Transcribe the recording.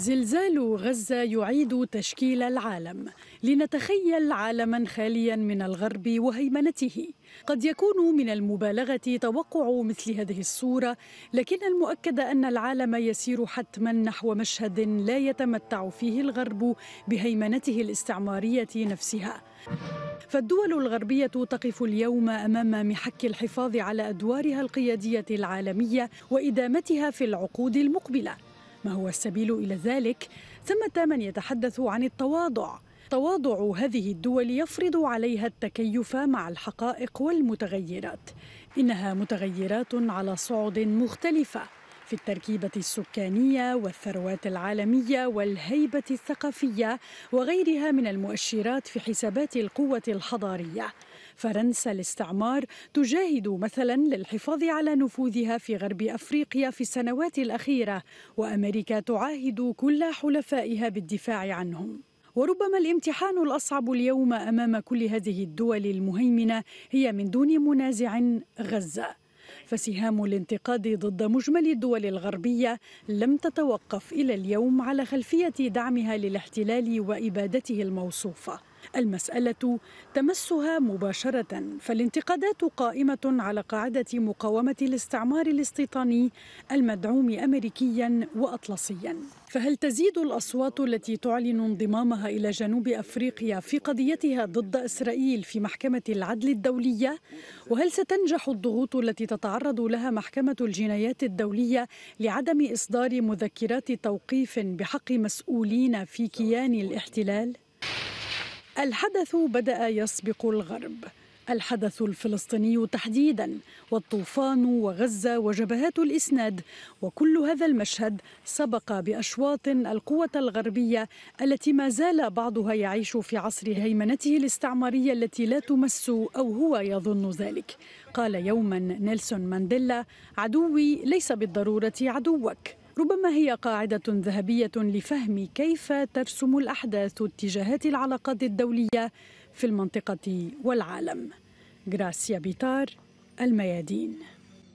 زلزال غزة يعيد تشكيل العالم لنتخيل عالما خاليا من الغرب وهيمنته قد يكون من المبالغة توقع مثل هذه الصورة لكن المؤكد أن العالم يسير حتما نحو مشهد لا يتمتع فيه الغرب بهيمنته الاستعمارية نفسها فالدول الغربية تقف اليوم أمام محك الحفاظ على أدوارها القيادية العالمية وإدامتها في العقود المقبلة ما هو السبيل إلى ذلك؟ ثمة من يتحدث عن التواضع تواضع هذه الدول يفرض عليها التكيف مع الحقائق والمتغيرات انها متغيرات على صعد مختلفه في التركيبه السكانيه والثروات العالميه والهيبه الثقافيه وغيرها من المؤشرات في حسابات القوه الحضاريه فرنسا الاستعمار تجاهد مثلا للحفاظ على نفوذها في غرب أفريقيا في السنوات الأخيرة وأمريكا تعاهد كل حلفائها بالدفاع عنهم وربما الامتحان الاصعب اليوم امام كل هذه الدول المهيمنه هي من دون منازع غزه فسهام الانتقاد ضد مجمل الدول الغربيه لم تتوقف الى اليوم على خلفيه دعمها للاحتلال وابادته الموصوفه المسألة تمسها مباشرة فالانتقادات قائمة على قاعدة مقاومة الاستعمار الاستيطاني المدعوم أمريكيا وأطلسيا فهل تزيد الأصوات التي تعلن انضمامها إلى جنوب أفريقيا في قضيتها ضد إسرائيل في محكمة العدل الدولية؟ وهل ستنجح الضغوط التي تتعرض لها محكمة الجنايات الدولية لعدم إصدار مذكرات توقيف بحق مسؤولين في كيان الاحتلال؟ الحدث بدأ يسبق الغرب الحدث الفلسطيني تحديدا والطوفان وغزه وجبهات الاسناد وكل هذا المشهد سبق باشواط القوه الغربيه التي ما زال بعضها يعيش في عصر هيمنته الاستعماريه التي لا تمس او هو يظن ذلك قال يوما نيلسون مانديلا عدوي ليس بالضروره عدوك ربما هي قاعدة ذهبية لفهم كيف ترسم الأحداث اتجاهات العلاقات الدولية في المنطقة والعالم. غراسيا بيتار الميادين